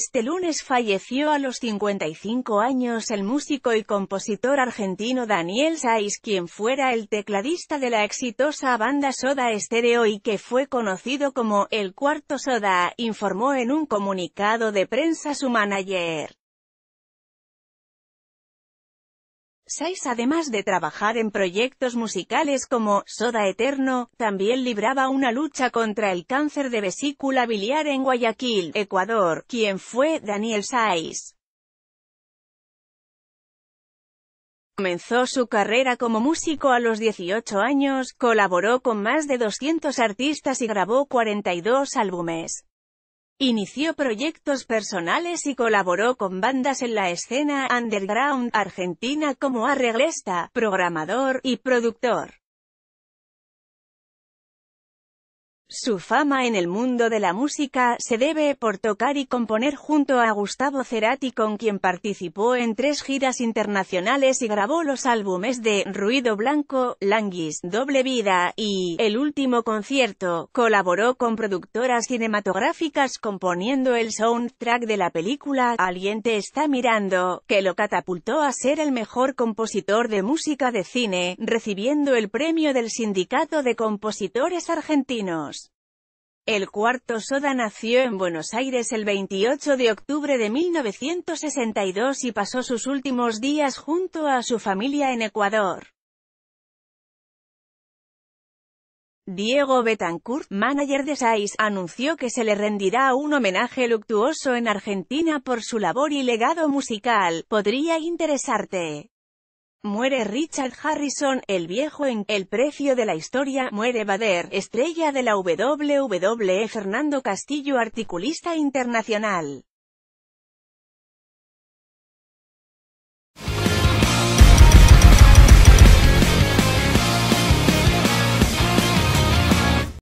Este lunes falleció a los 55 años el músico y compositor argentino Daniel Saiz quien fuera el tecladista de la exitosa banda Soda Stereo y que fue conocido como «El Cuarto Soda», informó en un comunicado de prensa su manager. Sais además de trabajar en proyectos musicales como Soda Eterno, también libraba una lucha contra el cáncer de vesícula biliar en Guayaquil, Ecuador, quien fue Daniel Sais. Comenzó su carrera como músico a los 18 años, colaboró con más de 200 artistas y grabó 42 álbumes. Inició proyectos personales y colaboró con bandas en la escena underground argentina como arreglista, programador y productor. Su fama en el mundo de la música se debe por tocar y componer junto a Gustavo Cerati con quien participó en tres giras internacionales y grabó los álbumes de Ruido Blanco, Languis, Doble Vida y El Último Concierto. Colaboró con productoras cinematográficas componiendo el soundtrack de la película «Aliente está mirando, que lo catapultó a ser el mejor compositor de música de cine, recibiendo el premio del Sindicato de Compositores Argentinos. El cuarto Soda nació en Buenos Aires el 28 de octubre de 1962 y pasó sus últimos días junto a su familia en Ecuador. Diego Betancourt, manager de Sais, anunció que se le rendirá un homenaje luctuoso en Argentina por su labor y legado musical. Podría interesarte. Muere Richard Harrison, el viejo en El precio de la historia, muere Bader, estrella de la WWE Fernando Castillo articulista internacional.